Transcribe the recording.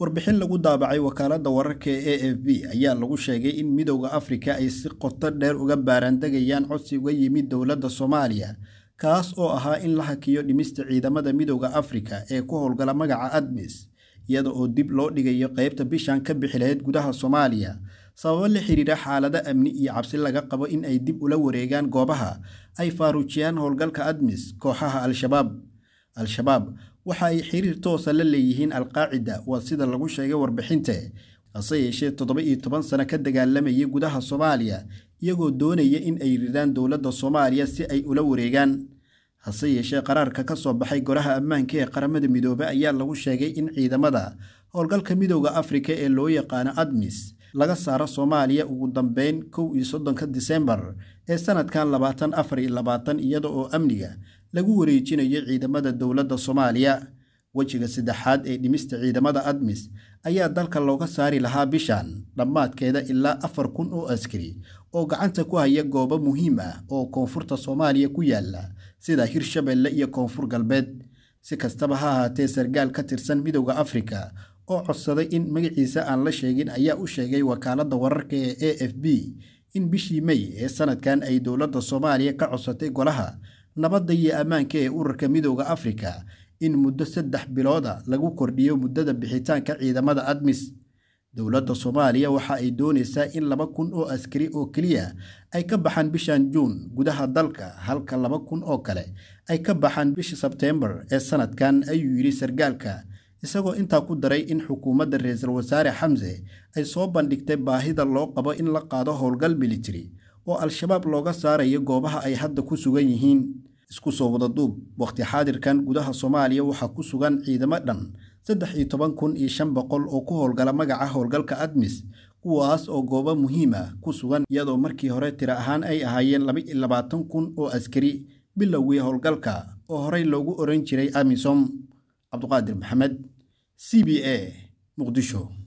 Warbixin lagu daabacay wakaalada wararka ee AFP ayaa lagu sheegay in Midowga Afrika ay si qoto dheer uga baaraandegayaan codsi uga yimid dowladda Soomaaliya, kaas oo ahaa in la hakiyo dhimista ciidamada Midowga Afrika ee ku howlgala magaca ADMIS, iyada oo dib loo dhigayo qaybta bishan ka bixi lahayd gudaha Soomaaliya. Sababo la xiriira xaalado amni iyo cabsi laga qabo in ay dib ula wareegaan goobaha ay faaruujiyaan howlgalka ADMIS kooxaha Al-Shabaab al-shabaab waxa ay xiriir toosa la leeyihiin alqaacida waa sida lagu sheegay warbixinta hase yeeshee toddoba iyo toban sano ka dagaalamayay gudaha soomaaliya iyagoo doonaya in ay riraan dowladda soomaaliya si ay ula wareegaan hase yeeshee qaraarka ka soo baxay goraha ammaanka ee qaramada midoobe ayaa lagu sheegay in ciidamada howlgalka midooda afrika ee loo yaqaano admis laga saaro soomaaliya ugu dambeyn kow iyo soddonka diseembar ee sanadkan labaatan afar iyo labaatan iyada oo amniga lagu wareejinayo ciidamada dowladda soomaaliya wejiga saddexaad ee dhimista ciidamada admis ayaa dalka looga saari lahaa bishan dhammaadkeeda ilaa afar kun oo askari oo gacanta ku haya goobo muhiim ah oo koonfurta soomaaliya ku yaalla sida hirshabeelle iyo koonfur galbeed si kastaba ha ahaatee sargaal ka tirsan midowda afrika oo codsaday in magaciisa aan la sheegin ayaa u sheegay wakaaladda wararka ee a f b in bishii mey ee sanadkan ay dowladda soomaaliya ka codsatay golaha nabadda iyo ammaanka ee ururka midooda afrika in muddo saddex bilooda lagu kordhiyo muddada bixitaanka ciidamada admis dowladda soomaaliya waxa ay doonaysaa in laba kun oo askari oo keliya ay ka baxaan bishan juun gudaha dalka halka laba kun oo kale ay ka baxaan bisha sebteembar ee sanadkan ayuu yidhi sargaalka isagoo intaa ku daray in xukuumadda ra iisal wasaare xamse ay soo bandhigtay baahida loo qabo in la qaado howlgal militari oo al-shabaab looga saarayo goobaha ay hadda ku sugan yihiin isku soo wadaduub wakhti xaadirkan gudaha soomaaliya waxaa ku sugan ciidamo dhan saddex iyo toban kun iyo shan boqol oo ku howlgala magaca howlgalka admis kuwaas oo goobo muhiima ah ku sugan iyadoo markii hore tira ahaan ay ahaayeen laba iyo labaatan kun oo askari bilowgii howlgalka oo horey loogu oran jiray amisom cabduqaadir maxamed c b a muqdisho